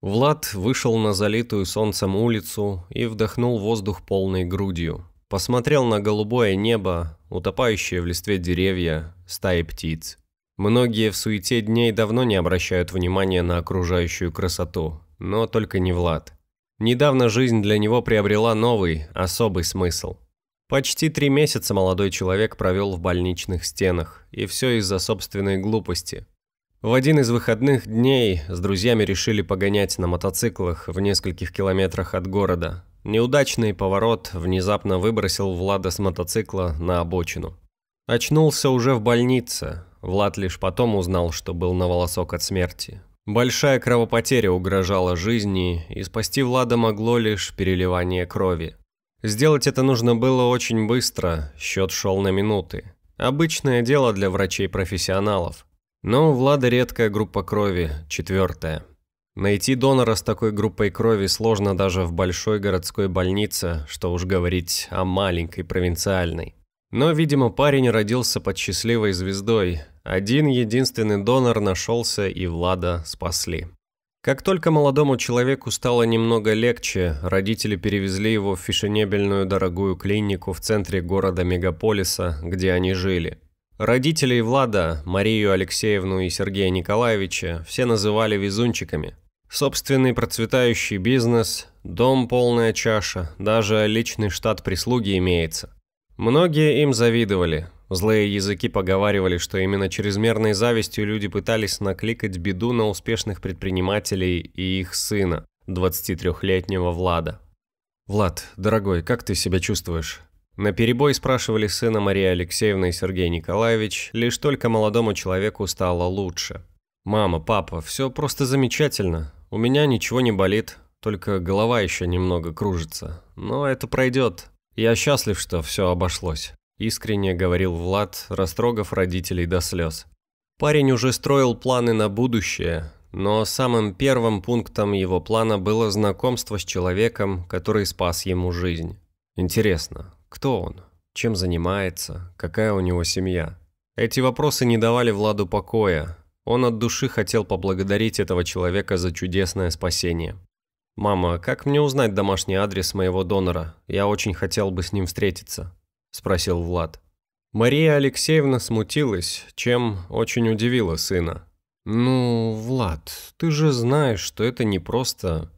Влад вышел на залитую солнцем улицу и вдохнул воздух полной грудью. Посмотрел на голубое небо, утопающее в листве деревья, стаи птиц. Многие в суете дней давно не обращают внимания на окружающую красоту, но только не Влад. Недавно жизнь для него приобрела новый, особый смысл. Почти три месяца молодой человек провел в больничных стенах, и все из-за собственной глупости. В один из выходных дней с друзьями решили погонять на мотоциклах в нескольких километрах от города. Неудачный поворот внезапно выбросил Влада с мотоцикла на обочину. Очнулся уже в больнице. Влад лишь потом узнал, что был на волосок от смерти. Большая кровопотеря угрожала жизни, и спасти Влада могло лишь переливание крови. Сделать это нужно было очень быстро, счет шел на минуты. Обычное дело для врачей-профессионалов. Но у Влада редкая группа крови, четвертая. Найти донора с такой группой крови сложно даже в большой городской больнице, что уж говорить о маленькой провинциальной. Но, видимо, парень родился под счастливой звездой. Один единственный донор нашелся, и Влада спасли. Как только молодому человеку стало немного легче, родители перевезли его в фешенебельную дорогую клинику в центре города-мегаполиса, где они жили – Родителей Влада, Марию Алексеевну и Сергея Николаевича, все называли везунчиками. Собственный процветающий бизнес, дом полная чаша, даже личный штат прислуги имеется. Многие им завидовали. Злые языки поговаривали, что именно чрезмерной завистью люди пытались накликать беду на успешных предпринимателей и их сына, 23-летнего Влада. «Влад, дорогой, как ты себя чувствуешь?» На перебой спрашивали сына Мария Алексеевна и Сергей Николаевич, лишь только молодому человеку стало лучше. «Мама, папа, все просто замечательно. У меня ничего не болит, только голова еще немного кружится. Но это пройдет. Я счастлив, что все обошлось», – искренне говорил Влад, растрогав родителей до слез. Парень уже строил планы на будущее, но самым первым пунктом его плана было знакомство с человеком, который спас ему жизнь. Интересно, кто он? Чем занимается? Какая у него семья? Эти вопросы не давали Владу покоя. Он от души хотел поблагодарить этого человека за чудесное спасение. «Мама, как мне узнать домашний адрес моего донора? Я очень хотел бы с ним встретиться», – спросил Влад. Мария Алексеевна смутилась, чем очень удивила сына. «Ну, Влад, ты же знаешь, что это не просто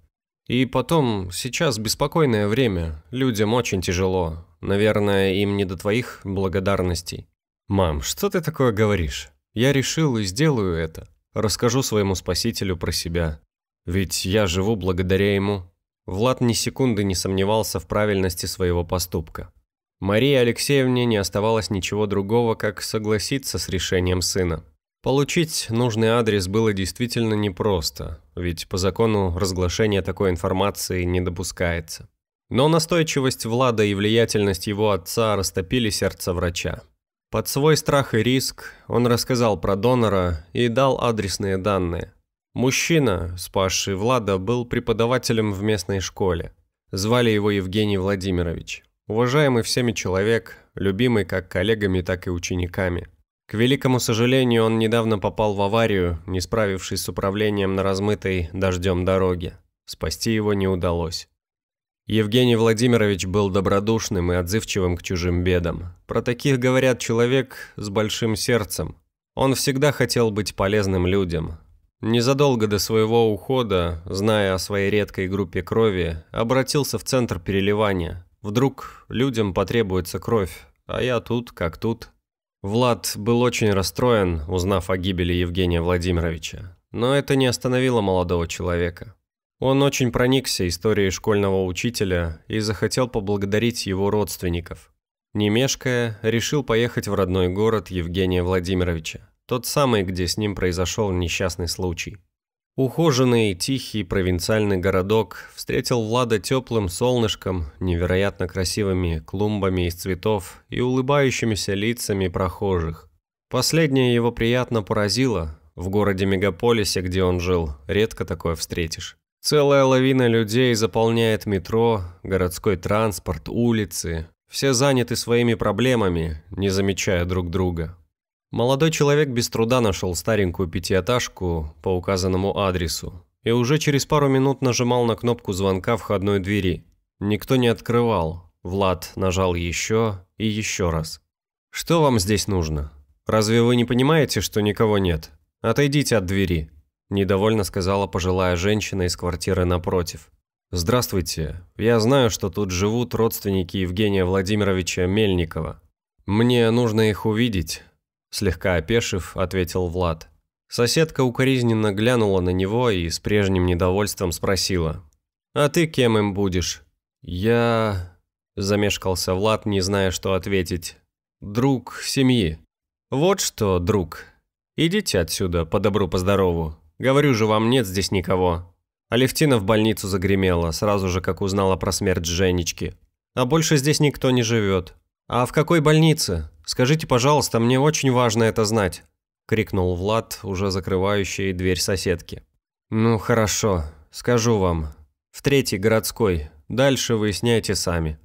и потом, сейчас беспокойное время, людям очень тяжело. Наверное, им не до твоих благодарностей. Мам, что ты такое говоришь? Я решил и сделаю это. Расскажу своему спасителю про себя. Ведь я живу благодаря ему. Влад ни секунды не сомневался в правильности своего поступка. Марии Алексеевне не оставалось ничего другого, как согласиться с решением сына. Получить нужный адрес было действительно непросто, ведь по закону разглашение такой информации не допускается. Но настойчивость Влада и влиятельность его отца растопили сердце врача. Под свой страх и риск он рассказал про донора и дал адресные данные. Мужчина, спасший Влада, был преподавателем в местной школе. Звали его Евгений Владимирович. Уважаемый всеми человек, любимый как коллегами, так и учениками – к великому сожалению, он недавно попал в аварию, не справившись с управлением на размытой дождем дороге. Спасти его не удалось. Евгений Владимирович был добродушным и отзывчивым к чужим бедам. Про таких говорят человек с большим сердцем. Он всегда хотел быть полезным людям. Незадолго до своего ухода, зная о своей редкой группе крови, обратился в центр переливания. Вдруг людям потребуется кровь, а я тут как тут – Влад был очень расстроен, узнав о гибели Евгения Владимировича, но это не остановило молодого человека. Он очень проникся историей школьного учителя и захотел поблагодарить его родственников. Не мешкая, решил поехать в родной город Евгения Владимировича, тот самый, где с ним произошел несчастный случай. Ухоженный, тихий провинциальный городок встретил Влада теплым солнышком, невероятно красивыми клумбами из цветов и улыбающимися лицами прохожих. Последнее его приятно поразило. В городе-мегаполисе, где он жил, редко такое встретишь. Целая лавина людей заполняет метро, городской транспорт, улицы. Все заняты своими проблемами, не замечая друг друга. Молодой человек без труда нашел старенькую пятиэтажку по указанному адресу и уже через пару минут нажимал на кнопку звонка входной двери. Никто не открывал. Влад нажал еще и еще раз. «Что вам здесь нужно? Разве вы не понимаете, что никого нет? Отойдите от двери», – недовольно сказала пожилая женщина из квартиры напротив. «Здравствуйте. Я знаю, что тут живут родственники Евгения Владимировича Мельникова. Мне нужно их увидеть». Слегка опешив, ответил Влад. Соседка укоризненно глянула на него и с прежним недовольством спросила. «А ты кем им будешь?» «Я...» – замешкался Влад, не зная, что ответить. «Друг семьи». «Вот что, друг. Идите отсюда, по добру-поздорову. Говорю же, вам нет здесь никого». Алевтина в больницу загремела, сразу же, как узнала про смерть Женечки. «А больше здесь никто не живет». «А в какой больнице?» Скажите, пожалуйста, мне очень важно это знать», – крикнул Влад, уже закрывающий дверь соседки. «Ну, хорошо, скажу вам. В третий городской. Дальше выясняйте сами».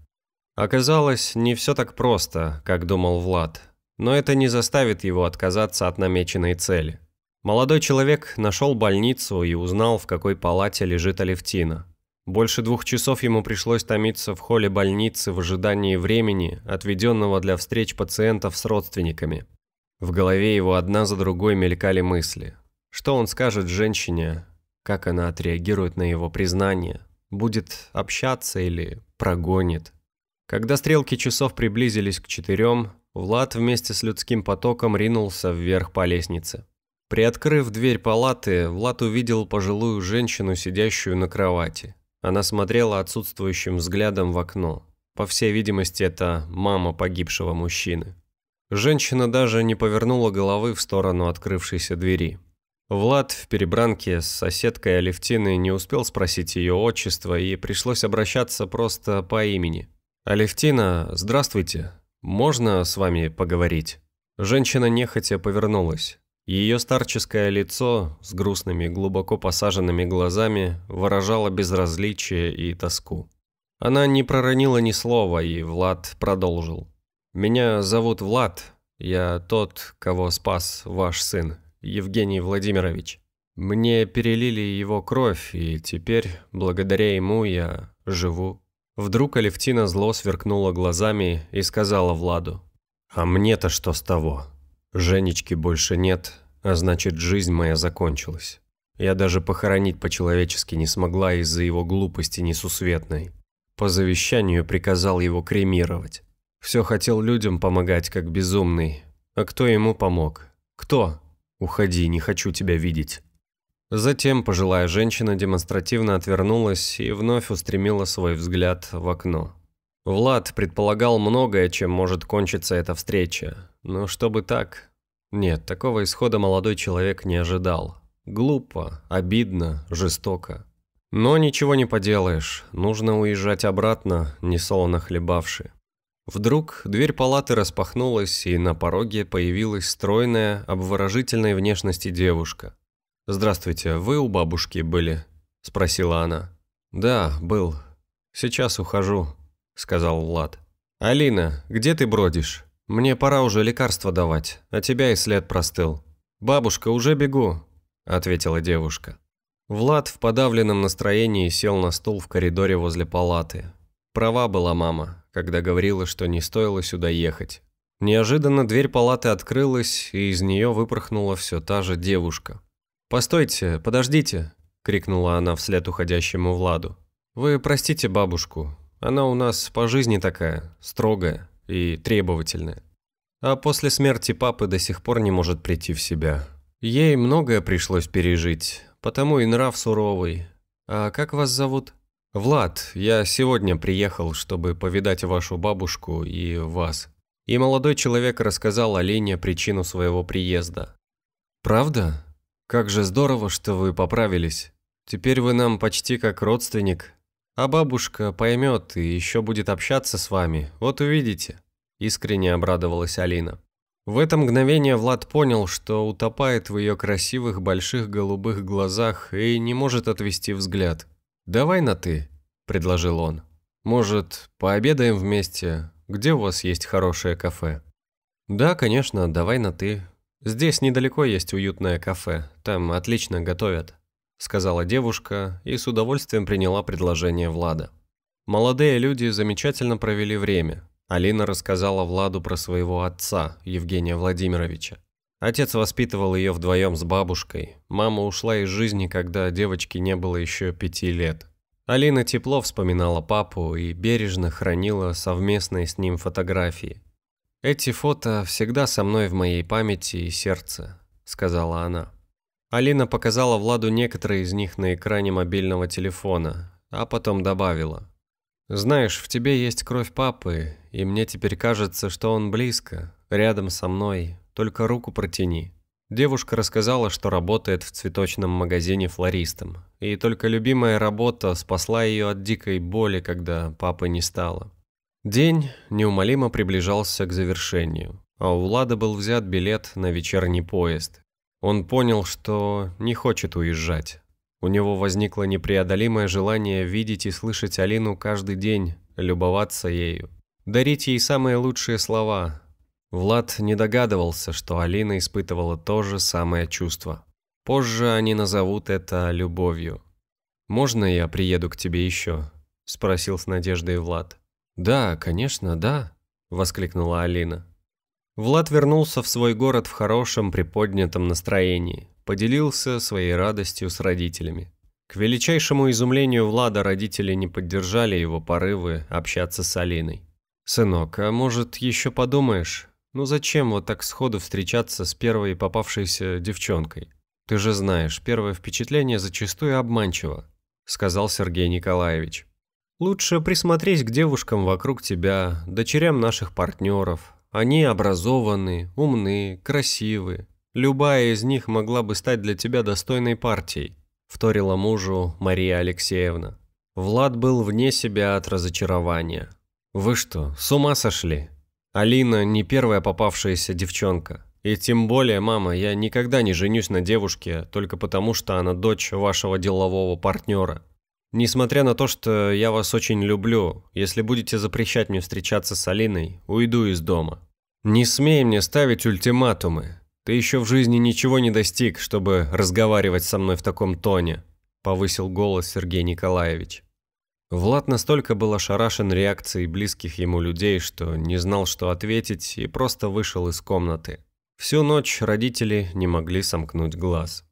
Оказалось, не все так просто, как думал Влад. Но это не заставит его отказаться от намеченной цели. Молодой человек нашел больницу и узнал, в какой палате лежит Алевтина. Больше двух часов ему пришлось томиться в холле больницы в ожидании времени, отведенного для встреч пациентов с родственниками. В голове его одна за другой мелькали мысли. Что он скажет женщине, как она отреагирует на его признание, будет общаться или прогонит. Когда стрелки часов приблизились к четырем, Влад вместе с людским потоком ринулся вверх по лестнице. Приоткрыв дверь палаты, Влад увидел пожилую женщину, сидящую на кровати. Она смотрела отсутствующим взглядом в окно. По всей видимости, это мама погибшего мужчины. Женщина даже не повернула головы в сторону открывшейся двери. Влад в перебранке с соседкой Алевтиной не успел спросить ее отчество и пришлось обращаться просто по имени. «Алевтина, здравствуйте. Можно с вами поговорить?» Женщина нехотя повернулась. Ее старческое лицо с грустными глубоко посаженными глазами выражало безразличие и тоску. Она не проронила ни слова, и Влад продолжил. «Меня зовут Влад, я тот, кого спас ваш сын, Евгений Владимирович. Мне перелили его кровь, и теперь, благодаря ему, я живу». Вдруг Алевтина зло сверкнула глазами и сказала Владу. «А мне-то что с того? Женечки больше нет, а значит жизнь моя закончилась. Я даже похоронить по-человечески не смогла из-за его глупости несусветной. По завещанию приказал его кремировать. Все хотел людям помогать, как безумный. А кто ему помог? Кто? Уходи, не хочу тебя видеть. Затем пожилая женщина демонстративно отвернулась и вновь устремила свой взгляд в окно. Влад предполагал многое, чем может кончиться эта встреча. Но чтобы так... Нет, такого исхода молодой человек не ожидал. Глупо, обидно, жестоко. Но ничего не поделаешь, нужно уезжать обратно, несолоно хлебавши. Вдруг дверь палаты распахнулась, и на пороге появилась стройная, обворожительной внешности девушка. «Здравствуйте, вы у бабушки были?» – спросила она. «Да, был. Сейчас ухожу», — сказал Влад. «Алина, где ты бродишь? Мне пора уже лекарства давать, а тебя и след простыл». «Бабушка, уже бегу», — ответила девушка. Влад в подавленном настроении сел на стул в коридоре возле палаты. Права была мама, когда говорила, что не стоило сюда ехать. Неожиданно дверь палаты открылась, и из нее выпорхнула все та же девушка. «Постойте, подождите!» – крикнула она вслед уходящему Владу. «Вы простите бабушку, она у нас по жизни такая, строгая и требовательная. А после смерти папы до сих пор не может прийти в себя. Ей многое пришлось пережить, потому и нрав суровый. А как вас зовут? Влад, я сегодня приехал, чтобы повидать вашу бабушку и вас. И молодой человек рассказал Олене причину своего приезда. «Правда? Как же здорово, что вы поправились. Теперь вы нам почти как родственник, а бабушка поймет и еще будет общаться с вами, вот увидите», – искренне обрадовалась Алина. В это мгновение Влад понял, что утопает в ее красивых больших голубых глазах и не может отвести взгляд. «Давай на «ты», – предложил он. «Может, пообедаем вместе? Где у вас есть хорошее кафе?» «Да, конечно, давай на «ты». Здесь недалеко есть уютное кафе, там отлично готовят». – сказала девушка и с удовольствием приняла предложение Влада. Молодые люди замечательно провели время. Алина рассказала Владу про своего отца, Евгения Владимировича. Отец воспитывал ее вдвоем с бабушкой. Мама ушла из жизни, когда девочке не было еще пяти лет. Алина тепло вспоминала папу и бережно хранила совместные с ним фотографии. «Эти фото всегда со мной в моей памяти и сердце», – сказала она. Алина показала Владу некоторые из них на экране мобильного телефона, а потом добавила. «Знаешь, в тебе есть кровь папы, и мне теперь кажется, что он близко, рядом со мной, только руку протяни». Девушка рассказала, что работает в цветочном магазине флористом, и только любимая работа спасла ее от дикой боли, когда папы не стало. День неумолимо приближался к завершению, а у Влада был взят билет на вечерний поезд, он понял, что не хочет уезжать. У него возникло непреодолимое желание видеть и слышать Алину каждый день, любоваться ею, дарить ей самые лучшие слова. Влад не догадывался, что Алина испытывала то же самое чувство. Позже они назовут это любовью. «Можно я приеду к тебе еще?» – спросил с надеждой Влад. «Да, конечно, да», – воскликнула Алина. Влад вернулся в свой город в хорошем, приподнятом настроении. Поделился своей радостью с родителями. К величайшему изумлению Влада родители не поддержали его порывы общаться с Алиной. «Сынок, а может, еще подумаешь? Ну зачем вот так сходу встречаться с первой попавшейся девчонкой? Ты же знаешь, первое впечатление зачастую обманчиво», – сказал Сергей Николаевич. «Лучше присмотрись к девушкам вокруг тебя, дочерям наших партнеров, они образованные, умные, красивые. Любая из них могла бы стать для тебя достойной партией», – вторила мужу Мария Алексеевна. Влад был вне себя от разочарования. «Вы что, с ума сошли? Алина не первая попавшаяся девчонка. И тем более, мама, я никогда не женюсь на девушке только потому, что она дочь вашего делового партнера. Несмотря на то, что я вас очень люблю, если будете запрещать мне встречаться с Алиной, уйду из дома. Не смей мне ставить ультиматумы. Ты еще в жизни ничего не достиг, чтобы разговаривать со мной в таком тоне», – повысил голос Сергей Николаевич. Влад настолько был ошарашен реакцией близких ему людей, что не знал, что ответить, и просто вышел из комнаты. Всю ночь родители не могли сомкнуть глаз.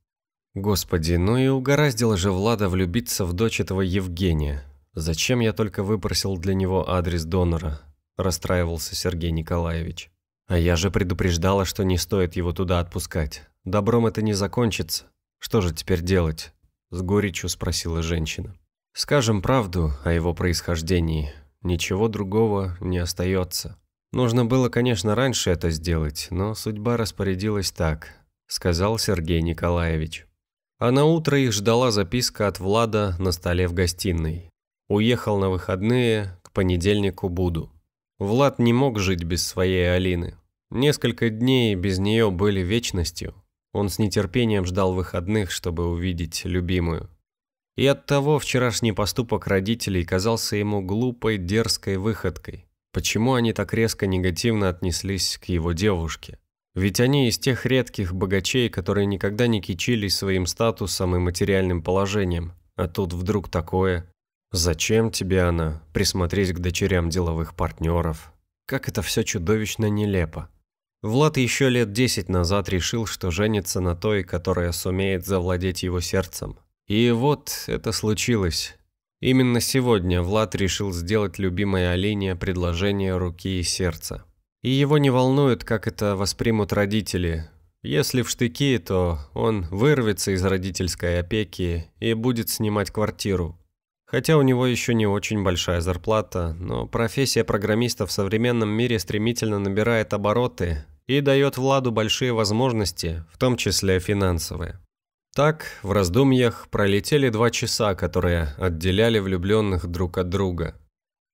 Господи, ну и угораздило же Влада влюбиться в дочь этого Евгения. Зачем я только выпросил для него адрес донора? Расстраивался Сергей Николаевич. А я же предупреждала, что не стоит его туда отпускать. Добром это не закончится. Что же теперь делать? С горечью спросила женщина. Скажем правду о его происхождении. Ничего другого не остается. Нужно было, конечно, раньше это сделать, но судьба распорядилась так, сказал Сергей Николаевич. А на утро их ждала записка от Влада на столе в гостиной. Уехал на выходные, к понедельнику буду. Влад не мог жить без своей Алины. Несколько дней без нее были вечностью. Он с нетерпением ждал выходных, чтобы увидеть любимую. И оттого вчерашний поступок родителей казался ему глупой, дерзкой выходкой. Почему они так резко негативно отнеслись к его девушке? Ведь они из тех редких богачей, которые никогда не кичились своим статусом и материальным положением. А тут вдруг такое. Зачем тебе она? Присмотреть к дочерям деловых партнеров. Как это все чудовищно нелепо. Влад еще лет десять назад решил, что женится на той, которая сумеет завладеть его сердцем. И вот это случилось. Именно сегодня Влад решил сделать любимой Алине предложение руки и сердца. И его не волнует, как это воспримут родители. Если в штыки, то он вырвется из родительской опеки и будет снимать квартиру. Хотя у него еще не очень большая зарплата, но профессия программиста в современном мире стремительно набирает обороты и дает Владу большие возможности, в том числе финансовые. Так, в раздумьях пролетели два часа, которые отделяли влюбленных друг от друга.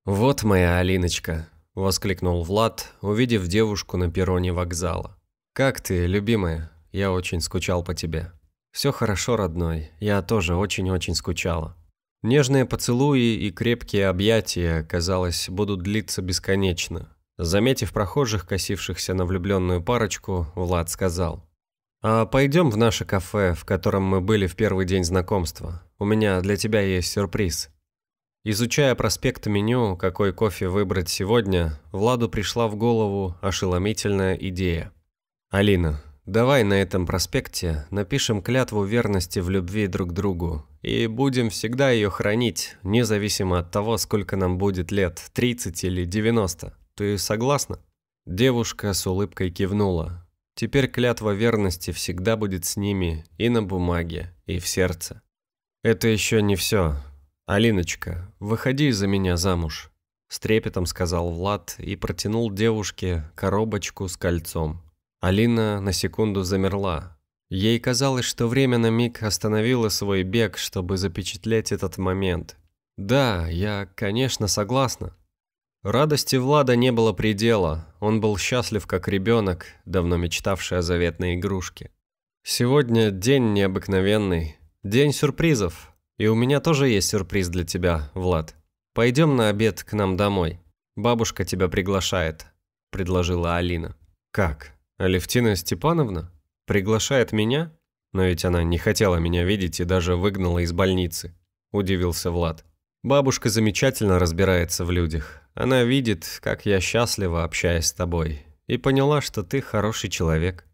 «Вот моя Алиночка», – воскликнул Влад, увидев девушку на перроне вокзала. «Как ты, любимая? Я очень скучал по тебе». «Все хорошо, родной. Я тоже очень-очень скучала». Нежные поцелуи и крепкие объятия, казалось, будут длиться бесконечно. Заметив прохожих, косившихся на влюбленную парочку, Влад сказал. «А пойдем в наше кафе, в котором мы были в первый день знакомства. У меня для тебя есть сюрприз». Изучая проспект меню, какой кофе выбрать сегодня, Владу пришла в голову ошеломительная идея. «Алина, давай на этом проспекте напишем клятву верности в любви друг другу и будем всегда ее хранить, независимо от того, сколько нам будет лет, 30 или 90. Ты согласна?» Девушка с улыбкой кивнула. Теперь клятва верности всегда будет с ними и на бумаге, и в сердце. Это еще не все. «Алиночка, выходи за меня замуж», – с трепетом сказал Влад и протянул девушке коробочку с кольцом. Алина на секунду замерла. Ей казалось, что время на миг остановило свой бег, чтобы запечатлеть этот момент. «Да, я, конечно, согласна». Радости Влада не было предела, он был счастлив как ребенок, давно мечтавший о заветной игрушке. Сегодня день необыкновенный, день сюрпризов, и у меня тоже есть сюрприз для тебя, Влад. Пойдем на обед к нам домой. Бабушка тебя приглашает», – предложила Алина. «Как? Алевтина Степановна? Приглашает меня? Но ведь она не хотела меня видеть и даже выгнала из больницы», – удивился Влад. «Бабушка замечательно разбирается в людях. Она видит, как я счастлива, общаясь с тобой, и поняла, что ты хороший человек».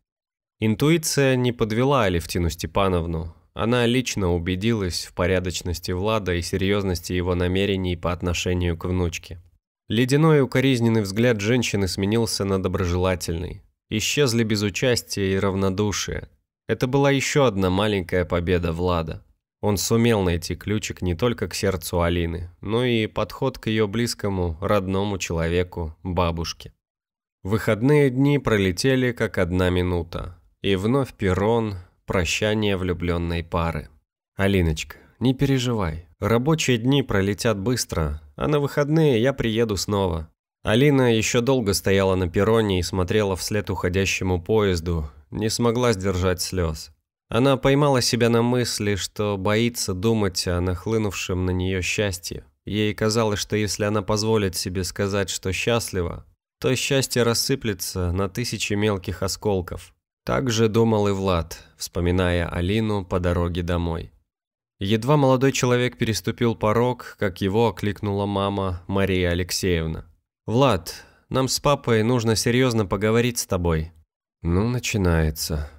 Интуиция не подвела Алевтину Степановну. Она лично убедилась в порядочности Влада и серьезности его намерений по отношению к внучке. Ледяной укоризненный взгляд женщины сменился на доброжелательный. Исчезли безучастие и равнодушие. Это была еще одна маленькая победа Влада. Он сумел найти ключик не только к сердцу Алины, но и подход к ее близкому, родному человеку, бабушке. Выходные дни пролетели как одна минута. И вновь перрон, Прощание влюбленной пары. Алиночка, не переживай. Рабочие дни пролетят быстро, а на выходные я приеду снова. Алина еще долго стояла на перроне и смотрела вслед уходящему поезду, не смогла сдержать слез. Она поймала себя на мысли, что боится думать о нахлынувшем на нее счастье. Ей казалось, что если она позволит себе сказать, что счастлива, то счастье рассыплется на тысячи мелких осколков. Так же думал и Влад, вспоминая Алину по дороге домой. Едва молодой человек переступил порог, как его окликнула мама Мария Алексеевна. «Влад, нам с папой нужно серьезно поговорить с тобой». «Ну, начинается.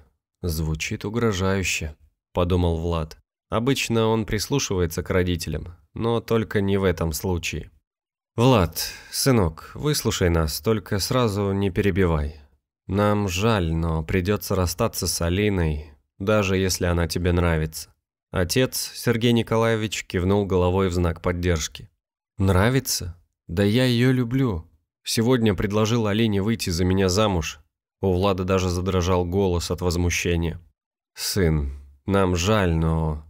Звучит угрожающе», – подумал Влад. Обычно он прислушивается к родителям, но только не в этом случае. «Влад, сынок, выслушай нас, только сразу не перебивай. Нам жаль, но придется расстаться с Алиной, даже если она тебе нравится. Отец, Сергей Николаевич, кивнул головой в знак поддержки. Нравится? Да я ее люблю. Сегодня предложил Алине выйти за меня замуж. У Влада даже задрожал голос от возмущения. «Сын, нам жаль, но...»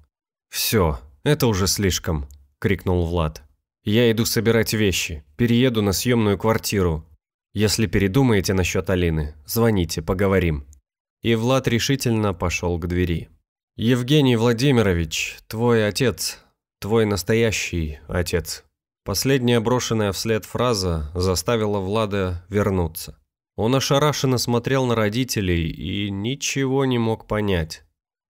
«Все, это уже слишком», — крикнул Влад. «Я иду собирать вещи, перееду на съемную квартиру. Если передумаете насчет Алины, звоните, поговорим». И Влад решительно пошел к двери. «Евгений Владимирович, твой отец, твой настоящий отец». Последняя брошенная вслед фраза заставила Влада вернуться. Он ошарашенно смотрел на родителей и ничего не мог понять.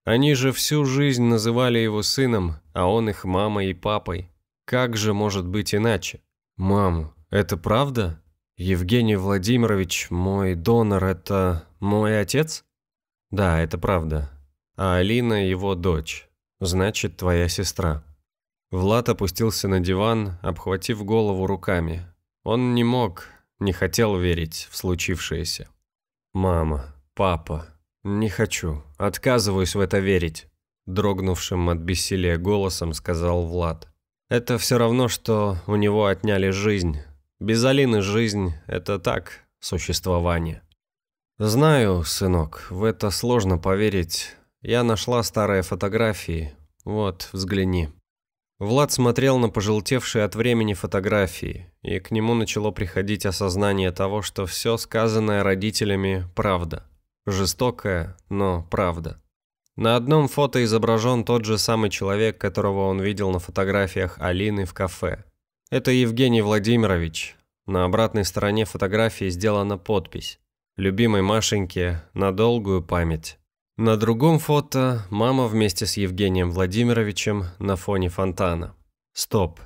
Они же всю жизнь называли его сыном, а он их мамой и папой. Как же может быть иначе? «Мам, это правда?» Евгений Владимирович, мой донор, это мой отец? Да, это правда. А Алина его дочь. Значит, твоя сестра. Влад опустился на диван, обхватив голову руками. Он не мог, не хотел верить в случившееся. «Мама, папа, не хочу, отказываюсь в это верить», дрогнувшим от бессилия голосом сказал Влад. «Это все равно, что у него отняли жизнь, без Алины жизнь – это так, существование. Знаю, сынок, в это сложно поверить. Я нашла старые фотографии. Вот, взгляни. Влад смотрел на пожелтевшие от времени фотографии, и к нему начало приходить осознание того, что все сказанное родителями – правда. Жестокая, но правда. На одном фото изображен тот же самый человек, которого он видел на фотографиях Алины в кафе. Это Евгений Владимирович. На обратной стороне фотографии сделана подпись. Любимой Машеньке на долгую память. На другом фото мама вместе с Евгением Владимировичем на фоне фонтана. Стоп.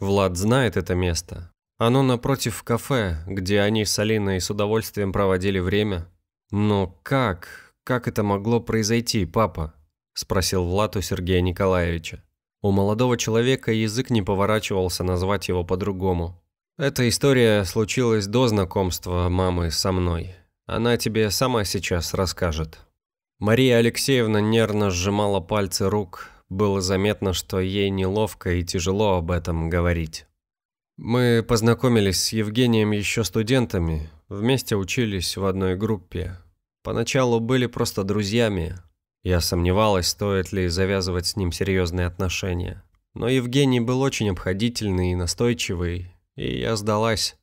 Влад знает это место. Оно напротив кафе, где они с Алиной с удовольствием проводили время. Но как? Как это могло произойти, папа? Спросил Влад у Сергея Николаевича. У молодого человека язык не поворачивался назвать его по-другому. Эта история случилась до знакомства мамы со мной. Она тебе сама сейчас расскажет. Мария Алексеевна нервно сжимала пальцы рук. Было заметно, что ей неловко и тяжело об этом говорить. Мы познакомились с Евгением еще студентами, вместе учились в одной группе. Поначалу были просто друзьями, я сомневалась, стоит ли завязывать с ним серьезные отношения. Но Евгений был очень обходительный и настойчивый, и я сдалась.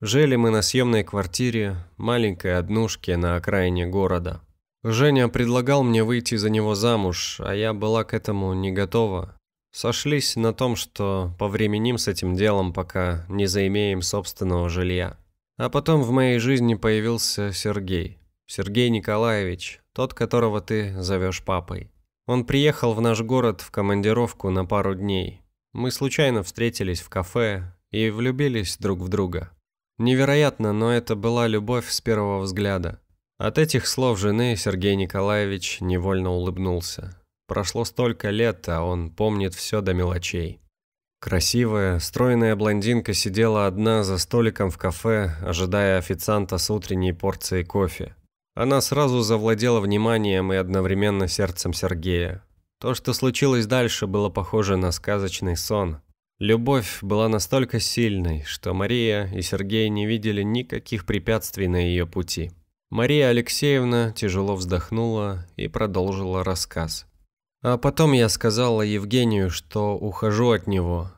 Жили мы на съемной квартире, маленькой однушке на окраине города. Женя предлагал мне выйти за него замуж, а я была к этому не готова. Сошлись на том, что повременим с этим делом, пока не заимеем собственного жилья. А потом в моей жизни появился Сергей. Сергей Николаевич, тот, которого ты зовешь папой. Он приехал в наш город в командировку на пару дней. Мы случайно встретились в кафе и влюбились друг в друга. Невероятно, но это была любовь с первого взгляда. От этих слов жены Сергей Николаевич невольно улыбнулся. Прошло столько лет, а он помнит все до мелочей. Красивая, стройная блондинка сидела одна за столиком в кафе, ожидая официанта с утренней порцией кофе. Она сразу завладела вниманием и одновременно сердцем Сергея. То, что случилось дальше, было похоже на сказочный сон. Любовь была настолько сильной, что Мария и Сергей не видели никаких препятствий на ее пути. Мария Алексеевна тяжело вздохнула и продолжила рассказ. А потом я сказала Евгению, что ухожу от него.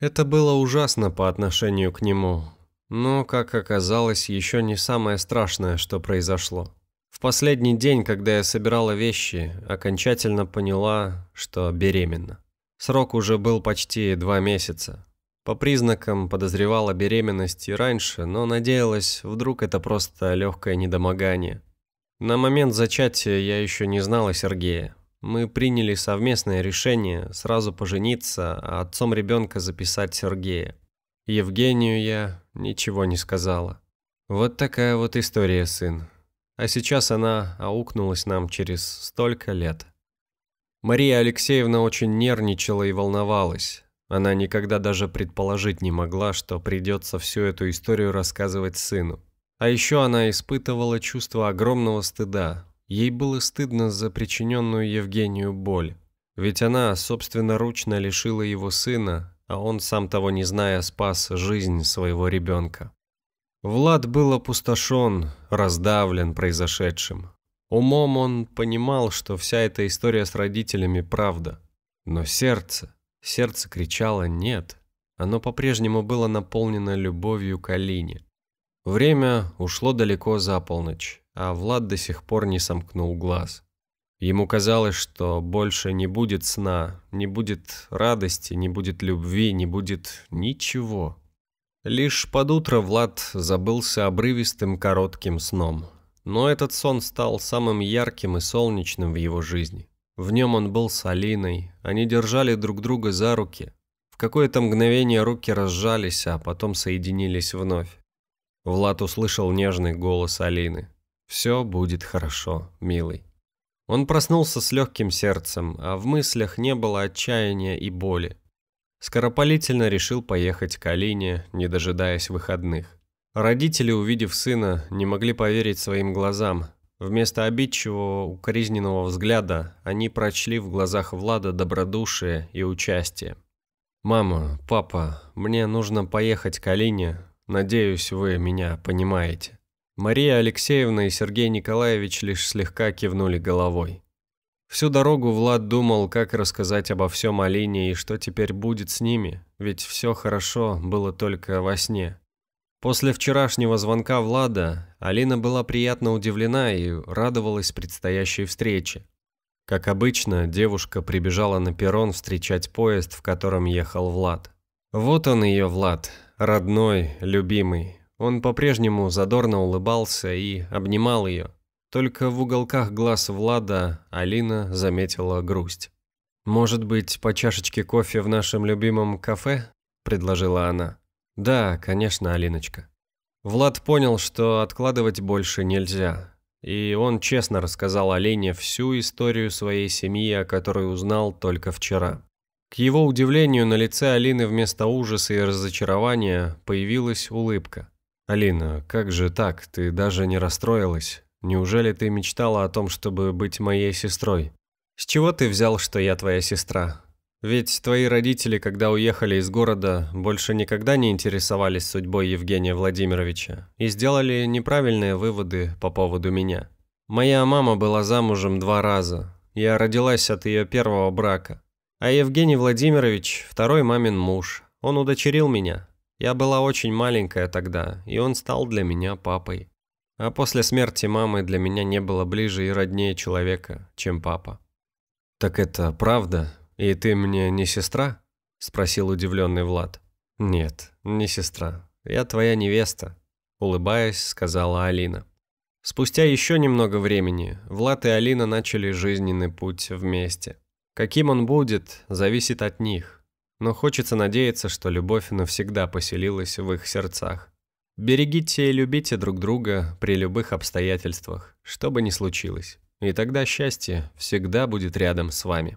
Это было ужасно по отношению к нему, но, как оказалось, еще не самое страшное, что произошло. В последний день, когда я собирала вещи, окончательно поняла, что беременна. Срок уже был почти два месяца. По признакам подозревала беременность и раньше, но надеялась, вдруг это просто легкое недомогание. На момент зачатия я еще не знала Сергея. Мы приняли совместное решение сразу пожениться, а отцом ребенка записать Сергея. Евгению я ничего не сказала. Вот такая вот история, сын а сейчас она аукнулась нам через столько лет. Мария Алексеевна очень нервничала и волновалась. Она никогда даже предположить не могла, что придется всю эту историю рассказывать сыну. А еще она испытывала чувство огромного стыда. Ей было стыдно за причиненную Евгению боль. Ведь она собственноручно лишила его сына, а он, сам того не зная, спас жизнь своего ребенка. Влад был опустошен, раздавлен произошедшим. Умом он понимал, что вся эта история с родителями – правда. Но сердце, сердце кричало «нет». Оно по-прежнему было наполнено любовью к Алине. Время ушло далеко за полночь, а Влад до сих пор не сомкнул глаз. Ему казалось, что больше не будет сна, не будет радости, не будет любви, не будет ничего. Лишь под утро Влад забылся обрывистым коротким сном. Но этот сон стал самым ярким и солнечным в его жизни. В нем он был с Алиной, они держали друг друга за руки. В какое-то мгновение руки разжались, а потом соединились вновь. Влад услышал нежный голос Алины. «Все будет хорошо, милый». Он проснулся с легким сердцем, а в мыслях не было отчаяния и боли. Скоропалительно решил поехать к Алине, не дожидаясь выходных. Родители, увидев сына, не могли поверить своим глазам. Вместо обидчивого, укоризненного взгляда они прочли в глазах Влада добродушие и участие. «Мама, папа, мне нужно поехать к Алине. Надеюсь, вы меня понимаете». Мария Алексеевна и Сергей Николаевич лишь слегка кивнули головой. Всю дорогу Влад думал, как рассказать обо всем Алине и что теперь будет с ними, ведь все хорошо было только во сне. После вчерашнего звонка Влада Алина была приятно удивлена и радовалась предстоящей встрече. Как обычно, девушка прибежала на перрон встречать поезд, в котором ехал Влад. Вот он ее, Влад, родной, любимый. Он по-прежнему задорно улыбался и обнимал ее. Только в уголках глаз Влада Алина заметила грусть. «Может быть, по чашечке кофе в нашем любимом кафе?» – предложила она. «Да, конечно, Алиночка». Влад понял, что откладывать больше нельзя. И он честно рассказал Олене всю историю своей семьи, о которой узнал только вчера. К его удивлению, на лице Алины вместо ужаса и разочарования появилась улыбка. «Алина, как же так? Ты даже не расстроилась?» Неужели ты мечтала о том, чтобы быть моей сестрой? С чего ты взял, что я твоя сестра? Ведь твои родители, когда уехали из города, больше никогда не интересовались судьбой Евгения Владимировича и сделали неправильные выводы по поводу меня. Моя мама была замужем два раза. Я родилась от ее первого брака. А Евгений Владимирович – второй мамин муж. Он удочерил меня. Я была очень маленькая тогда, и он стал для меня папой. А после смерти мамы для меня не было ближе и роднее человека, чем папа. «Так это правда? И ты мне не сестра?» – спросил удивленный Влад. «Нет, не сестра. Я твоя невеста», – улыбаясь, сказала Алина. Спустя еще немного времени Влад и Алина начали жизненный путь вместе. Каким он будет, зависит от них, но хочется надеяться, что любовь навсегда поселилась в их сердцах. Берегите и любите друг друга при любых обстоятельствах, что бы ни случилось. И тогда счастье всегда будет рядом с вами.